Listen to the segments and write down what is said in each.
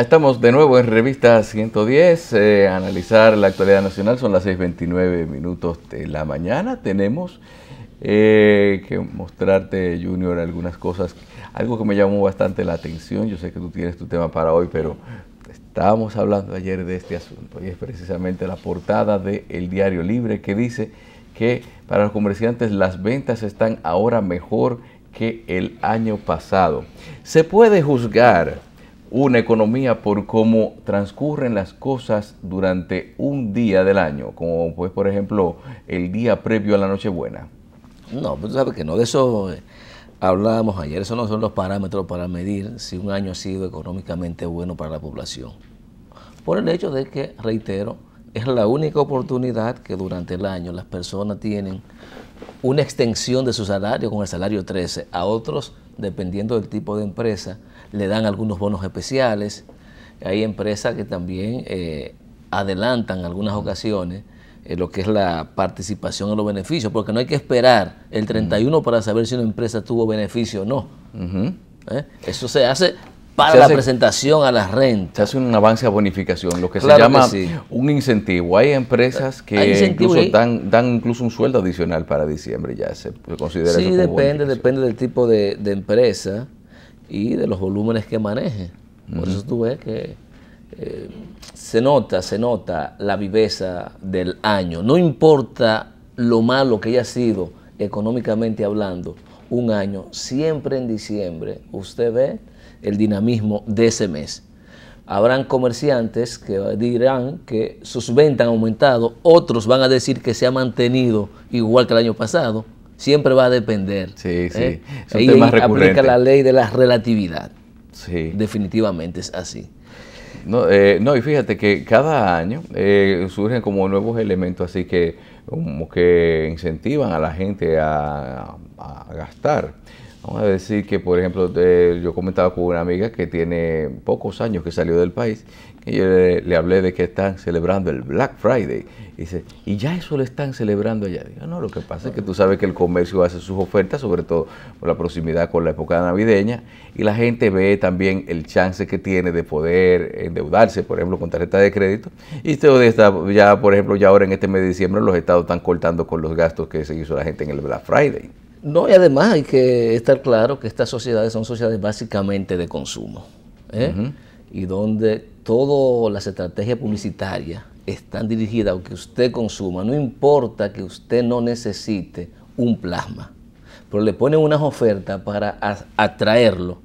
estamos de nuevo en Revista 110, eh, analizar la actualidad nacional, son las 6.29 minutos de la mañana, tenemos eh, que mostrarte, Junior, algunas cosas, algo que me llamó bastante la atención, yo sé que tú tienes tu tema para hoy, pero estábamos hablando ayer de este asunto y es precisamente la portada del El Diario Libre que dice que para los comerciantes las ventas están ahora mejor que el año pasado. Se puede juzgar una economía por cómo transcurren las cosas durante un día del año, como pues por ejemplo el día previo a la Nochebuena. No, pero pues, tú sabes que no, de eso eh, hablábamos ayer, esos no son los parámetros para medir si un año ha sido económicamente bueno para la población. Por el hecho de que, reitero, es la única oportunidad que durante el año las personas tienen una extensión de su salario con el salario 13 a otros, dependiendo del tipo de empresa, le dan algunos bonos especiales. Hay empresas que también eh, adelantan algunas ocasiones eh, lo que es la participación en los beneficios, porque no hay que esperar el 31 para saber si una empresa tuvo beneficio o no. ¿Eh? Eso se hace para la presentación a las rentas. Se hace un avance a bonificación, lo que se llama un incentivo. Hay empresas que incluso dan, incluso un sueldo adicional para diciembre, ya se considera. Sí, eso depende, depende del tipo de empresa y de los volúmenes que maneje. Por eso tú ves que eh, se nota, se nota la viveza del año. No importa lo malo que haya sido económicamente hablando, un año, siempre en diciembre usted ve el dinamismo de ese mes. Habrán comerciantes que dirán que sus ventas han aumentado, otros van a decir que se ha mantenido igual que el año pasado, siempre va a depender. Sí, ¿eh? sí. aplica la ley de la relatividad. Sí. Definitivamente es así. No, eh, y fíjate que cada año eh, surgen como nuevos elementos así que, como que incentivan a la gente a, gastar. Vamos a decir que, por ejemplo, eh, yo comentaba con una amiga que tiene pocos años que salió del país y yo le, hablé de que están celebrando el Black Friday. Y dice, ¿y ya eso lo están celebrando allá? Digo, no, lo que pasa es que tú sabes que el comercio hace sus ofertas, sobre todo por la proximidad con la época navideña, y la gente ve también el chance que tiene de poder endeudarse, por ejemplo, con tarjeta de crédito. Y está, ya, por ejemplo, ya ahora en este mes de diciembre los estados están cortando con los gastos que se hizo la gente en el Black Friday. No, y además hay que estar claro que estas sociedades son sociedades básicamente de consumo. ¿eh? Y donde todas las estrategias publicitarias están dirigidas a que usted consuma, no importa que usted no necesite un plasma, pero le ponen unas ofertas para atraerlo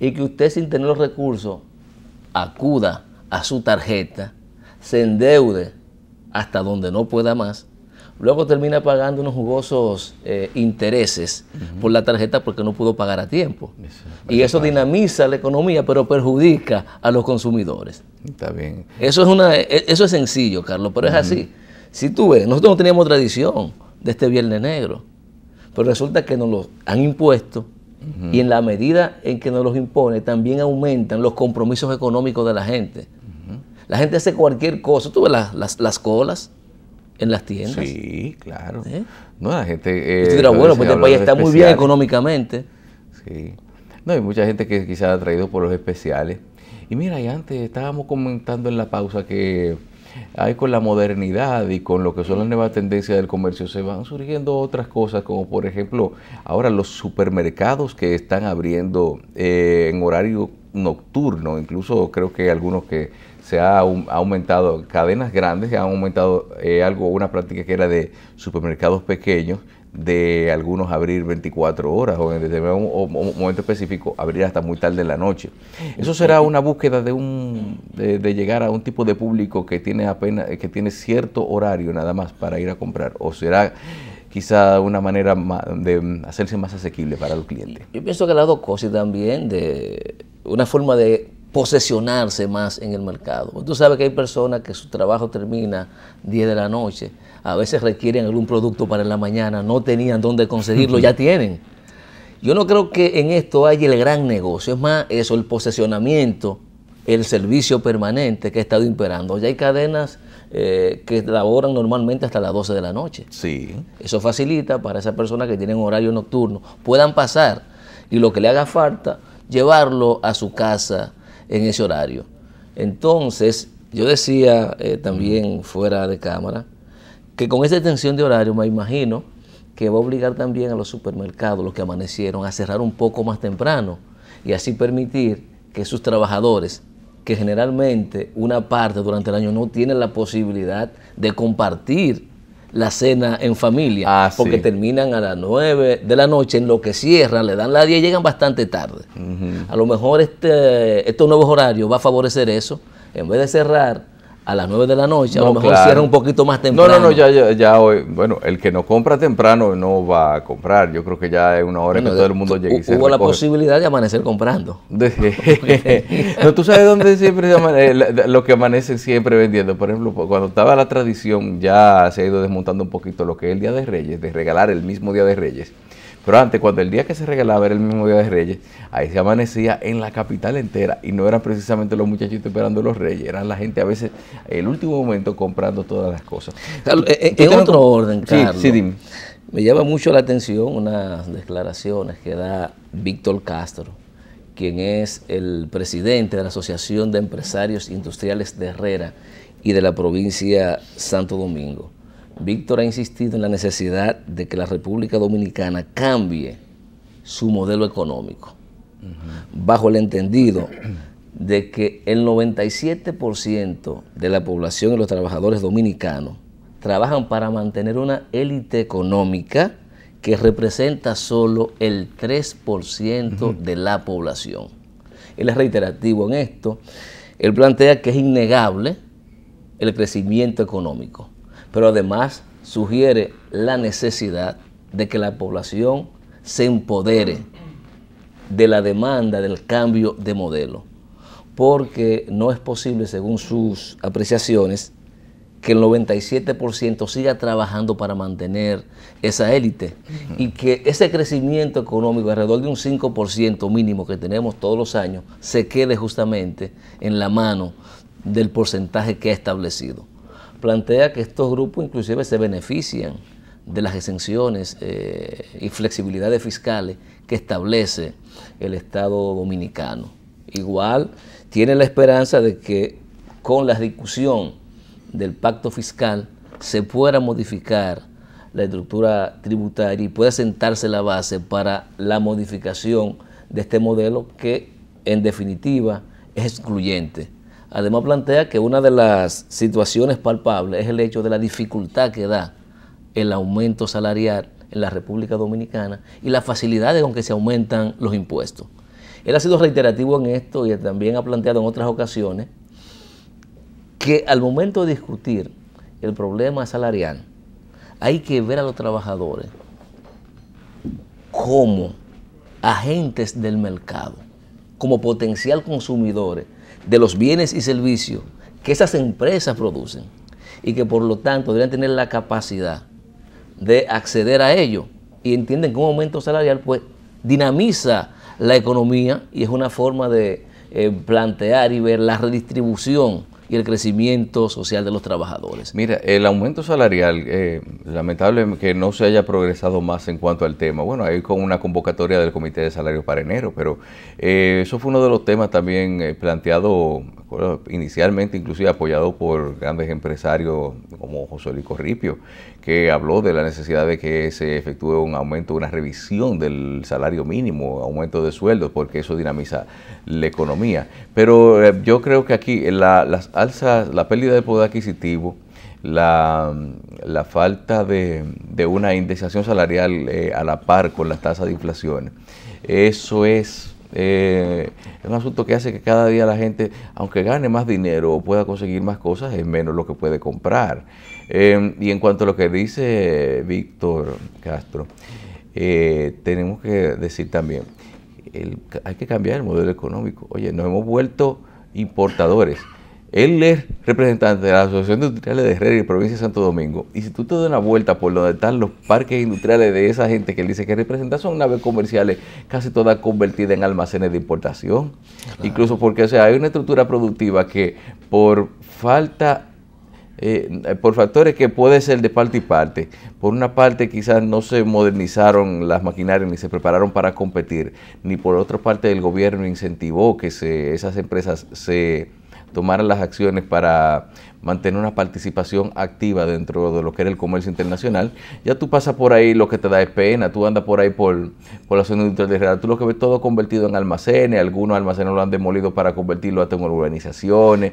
y que usted sin tener los recursos acuda a su tarjeta, se endeude hasta donde no pueda más Luego termina pagando unos jugosos eh, intereses por la tarjeta porque no pudo pagar a tiempo. y eso dinamiza la economía, pero perjudica a los consumidores. Está bien. Eso es, una, e, eso es sencillo, Carlos, pero es así. Si tú ves, nosotros no teníamos tradición de este Viernes Negro, pero resulta que nos lo han impuesto y en la medida en que nos los impone también aumentan los compromisos económicos de la gente. La gente hace cualquier cosa, tú ves las, las, las colas en las tiendas. Sí, claro. ¿Eh? No, la gente. Eh, país pues, pues, está muy bien económicamente. Sí. No, hay mucha gente que quizás ha traído por los especiales. Y mira, y antes estábamos comentando en la pausa que hay con la modernidad y con lo que son las nuevas tendencias del comercio se van surgiendo otras cosas, como por ejemplo ahora los supermercados que están abriendo eh, en horario nocturno, incluso creo que algunos que se ha, aumentado, cadenas grandes han aumentado eh, algo, una práctica que era de supermercados pequeños, de algunos abrir 24 horas o en un, momento específico abrir hasta muy tarde en la noche. Eso será una búsqueda de un de, llegar a un tipo de público que tiene apenas que tiene cierto horario nada más para ir a comprar o será quizá una manera de mm, hacerse más asequible para los clientes. Yo pienso que las dos cosas también de una forma de posesionarse más en el mercado. Tú sabes que hay personas que su trabajo termina 10 de la noche, a veces requieren algún producto para la mañana, no tenían dónde conseguirlo, ya tienen. Yo no creo que en esto haya el gran negocio, es más eso, el posesionamiento, el servicio permanente que ha estado imperando. Ya hay cadenas eh, que laboran normalmente hasta las 12 de la noche. Sí. Eso facilita para esas personas que tienen horario nocturno, puedan pasar y lo que le haga falta, llevarlo a su casa en ese horario. Entonces, yo decía eh, también fuera de cámara que con esa extensión de horario me imagino que va a obligar también a los supermercados, los que amanecieron, a cerrar un poco más temprano y así permitir que sus trabajadores, que generalmente una parte durante el año no tienen la posibilidad de compartir la cena en familia, ah, porque terminan a las 9 de la noche, en lo que cierra, le dan la 10, y llegan bastante tarde. A lo mejor este, estos nuevos horarios va a favorecer eso, en vez de cerrar a las 9 de la noche, a lo mejor cierra un poquito más temprano. No, no, no, ya, ya, hoy, bueno, el que no compra temprano no va a comprar. Yo creo que ya es una hora en que todo el mundo llegue y se Hubo la posibilidad de amanecer comprando. no, tú sabes dónde siempre eh, lo que amanece siempre vendiendo. Por ejemplo, cuando estaba la tradición, ya se ha ido desmontando un poquito lo que es el Día de Reyes, de regalar el mismo Día de Reyes. Pero antes, cuando el día que se regalaba era el mismo día de Reyes, ahí se amanecía en la capital entera y no eran precisamente los muchachitos esperando los Reyes, eran la gente a veces el último momento comprando todas las cosas. Eh, eh, en, otro orden, Carlos. sí, dime. Me llama mucho la atención unas declaraciones que da Víctor Castro, quien es el presidente de la Asociación de Empresarios Industriales de Herrera y de la provincia Santo Domingo Víctor ha insistido en la necesidad de que la República Dominicana cambie su modelo económico, bajo el entendido de que el 97% de la población y los trabajadores dominicanos trabajan para mantener una élite económica que representa solo el 3% de la población. Él es reiterativo en esto. Él plantea que es innegable el crecimiento económico pero además sugiere la necesidad de que la población se empodere de la demanda del cambio de modelo, porque no es posible, según sus apreciaciones, que el 97% siga trabajando para mantener esa élite y que ese crecimiento económico, alrededor de un 5% mínimo que tenemos todos los años, se quede justamente en la mano del porcentaje que ha establecido plantea que estos grupos inclusive se benefician de las exenciones eh, y flexibilidades fiscales que establece el Estado dominicano. Igual tiene la esperanza de que con la discusión del pacto fiscal se pueda modificar la estructura tributaria y pueda sentarse la base para la modificación de este modelo que en definitiva es excluyente Además plantea que una de las situaciones palpables es el hecho de la dificultad que da el aumento salarial en la República Dominicana y la facilidad con que se aumentan los impuestos. Él ha sido reiterativo en esto y también ha planteado en otras ocasiones que al momento de discutir el problema salarial hay que ver a los trabajadores como agentes del mercado, como potencial consumidores de los bienes y servicios que esas empresas producen y que por lo tanto deberían tener la capacidad de acceder a ello y entienden que un aumento salarial pues dinamiza la economía y es una forma de eh, plantear y ver la redistribución y el crecimiento social de los trabajadores. Mira, el aumento salarial, eh, lamentable que no se haya progresado más en cuanto al tema. Bueno, hay con una convocatoria del Comité de Salarios para enero, pero eh, eso fue uno de los temas también eh, planteado inicialmente, inclusive apoyado por grandes empresarios como José Luis Corripio, que habló de la necesidad de que se efectúe un aumento, una revisión del salario mínimo, aumento de sueldos, porque eso dinamiza la economía. Pero eh, yo creo que aquí las la pérdida de poder adquisitivo, la, falta de, una indexación salarial eh, a la par con las tasas de inflación, eso es eh, un asunto que hace que cada día la gente, aunque gane más dinero o pueda conseguir más cosas, es menos lo que puede comprar. Em, y en cuanto a lo que dice Víctor Castro, eh, tenemos que decir también, hay que cambiar el modelo económico. Oye, nos hemos vuelto importadores. Él es representante de la Asociación de Industriales de Herrera y Provincia de Santo Domingo. Y si tú te das una vuelta por donde están los parques industriales de esa gente que él dice que representa, son naves comerciales casi todas convertidas en almacenes de importación. Incluso porque, hay una estructura productiva que por falta eh, por factores que puede ser de parte y parte. Por una parte quizás no se modernizaron las maquinarias ni se prepararon para competir, ni por otra parte el gobierno incentivó que se, esas empresas se tomar las acciones para mantener una participación activa dentro de lo que era el comercio internacional, ya tú pasas por ahí lo que te da es pena, tú andas por ahí por, por la zona industrial de Real, tú lo que ves todo convertido en almacenes, algunos almacenes lo han demolido para convertirlo hasta en urbanizaciones,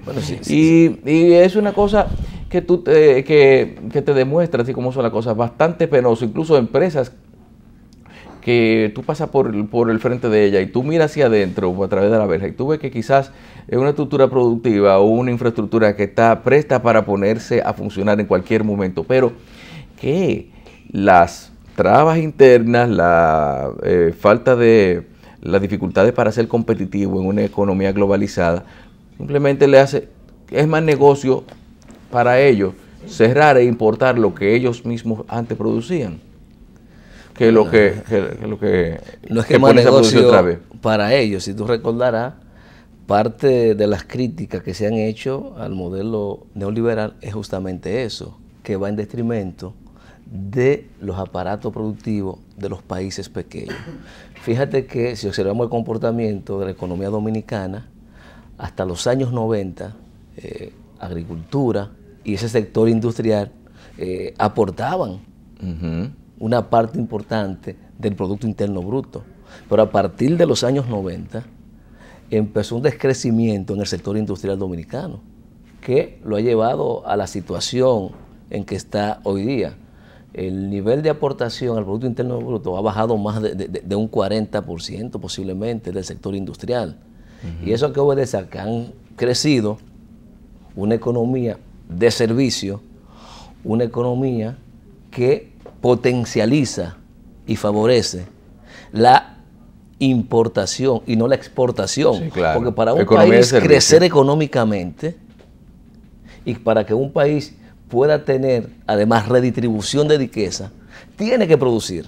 y, es una cosa que, tú te, que, que te demuestra así como son las cosas, bastante penoso, incluso empresas que tú pasas por, el frente de ella y tú miras hacia adentro o a través de la verja y tú ves que quizás es una estructura productiva o una infraestructura que está presta para ponerse a funcionar en cualquier momento, pero que las trabas internas, la eh, falta de las dificultades para ser competitivo en una economía globalizada, simplemente le hace, es más negocio para ellos cerrar e importar lo que ellos mismos antes producían que lo que, lo que, no es que, que otra vez. para ellos. Si tú recordarás, parte de las críticas que se han hecho al modelo neoliberal es justamente eso, que va en detrimento de los aparatos productivos de los países pequeños. Fíjate que si observamos el comportamiento de la economía dominicana, hasta los años 90, eh, agricultura y ese sector industrial eh, aportaban una parte importante del Producto Interno Bruto. Pero a partir de los años 90 empezó un descrecimiento en el sector industrial dominicano que lo ha llevado a la situación en que está hoy día. El nivel de aportación al Producto Interno Bruto ha bajado más de, un 40% posiblemente del sector industrial. Y eso que obedece a que han crecido una economía de servicio, una economía que potencializa y favorece la importación y no la exportación. Porque para un país crecer económicamente y para que un país pueda tener además redistribución de riqueza, tiene que producir.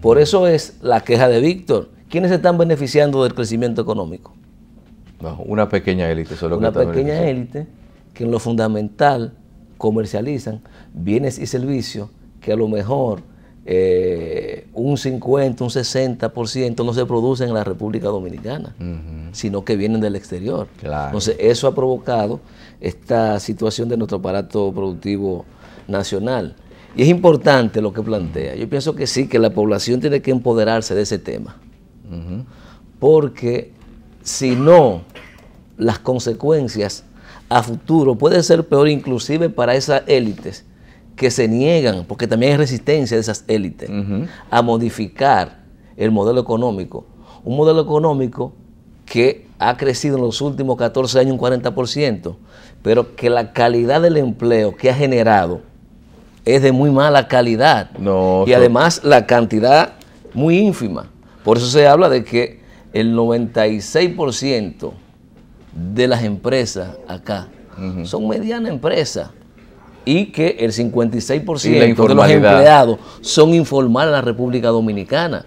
Por eso es la queja de Víctor. ¿Quiénes están beneficiando del crecimiento económico? una pequeña élite solo. Una pequeña élite que en lo fundamental comercializan bienes y servicios que a lo mejor eh, un 50, un 60% no se producen en la República Dominicana, sino que vienen del exterior. Entonces, eso ha provocado esta situación de nuestro aparato productivo nacional. Y es importante lo que plantea. Yo pienso que sí, que la población tiene que empoderarse de ese tema. Porque si no, las consecuencias a futuro pueden ser peor inclusive para esas élites que se niegan, porque también hay resistencia de esas élites, a modificar el modelo económico. Un modelo económico que ha crecido en los últimos 14 años un 40%, pero que la calidad del empleo que ha generado es de muy mala calidad. y además la cantidad muy ínfima. Por eso se habla de que el 96% de las empresas acá son medianas empresas y que el 56% de los empleados son informales en la República Dominicana.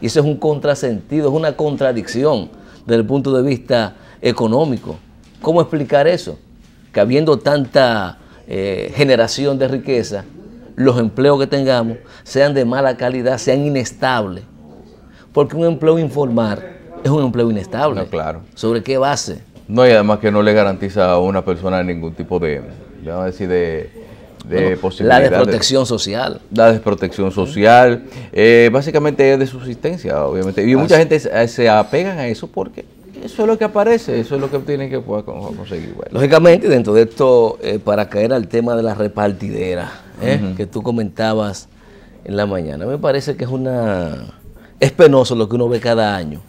Y eso es un contrasentido, es una contradicción desde el punto de vista económico. ¿Cómo explicar eso? Que habiendo tanta eh, generación de riqueza, los empleos que tengamos sean de mala calidad, sean inestables. Porque un empleo informal es un empleo inestable. claro. ¿Sobre qué base? No, y además que no le garantiza a una persona ningún tipo de, decir, de, de La desprotección social. La desprotección social. Eh, básicamente es de subsistencia, obviamente. Y mucha gente se, apega eh, apegan a eso porque eso es lo que aparece, eso es lo que tienen que conseguir. Lógicamente, dentro de esto, eh, para caer al tema de la repartidera, que tú comentabas en la mañana, me parece que es una... Es penoso lo que uno ve cada año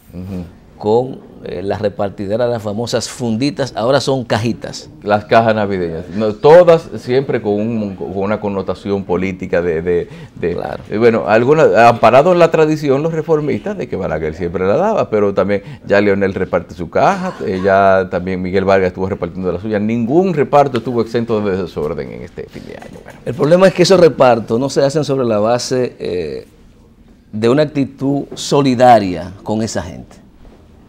con eh, las repartideras, las famosas funditas, ahora son cajitas. Las cajas navideñas, todas siempre con, una connotación política de... Eh, bueno, algunas parado en la tradición los reformistas de que Balaguer siempre la daba, pero también ya Leonel reparte su caja, eh, ya también Miguel Vargas estuvo repartiendo la suya, ningún reparto estuvo exento de desorden en este fin de año. El problema es que esos repartos no se hacen sobre la base de una actitud solidaria con esa gente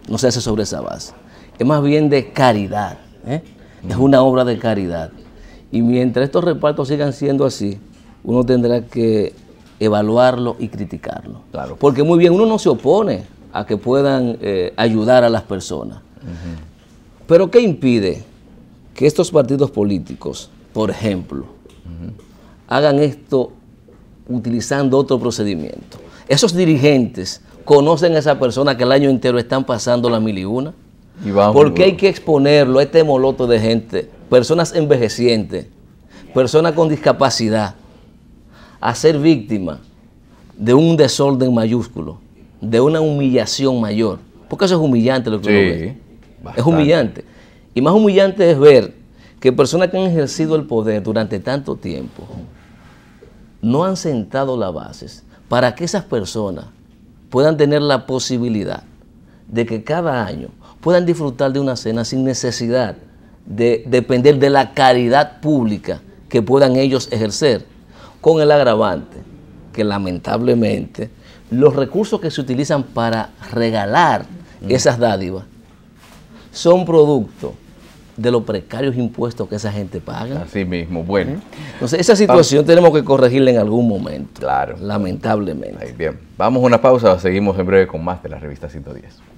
no se hace sobre esa base. Es más bien de caridad. ¿eh? Es una obra de caridad. Y mientras estos repartos sigan siendo así, uno tendrá que evaluarlo y criticarlo. Claro. Porque muy bien, uno no se opone a que puedan eh, ayudar a las personas. Pero ¿qué impide que estos partidos políticos, por ejemplo, hagan esto utilizando otro procedimiento? Esos dirigentes conocen a esa persona que el año entero están pasando la mil y una. hay que exponerlo a este moloto de gente, personas envejecientes, personas con discapacidad, a ser víctimas de un desorden mayúsculo, de una humillación mayor. Porque eso es humillante lo que uno ve. Es humillante. Y más humillante es ver que personas que han ejercido el poder durante tanto tiempo no han sentado las bases para que esas personas puedan tener la posibilidad de que cada año puedan disfrutar de una cena sin necesidad de depender de la caridad pública que puedan ellos ejercer, con el agravante que lamentablemente los recursos que se utilizan para regalar mm. esas dádivas son producto de los precarios impuestos que esa gente paga. Así mismo, bueno. Entonces, esa situación tenemos que corregirla en algún momento. Claro. Lamentablemente. Ahí, bien, vamos a una pausa, seguimos en breve con más de la revista 110.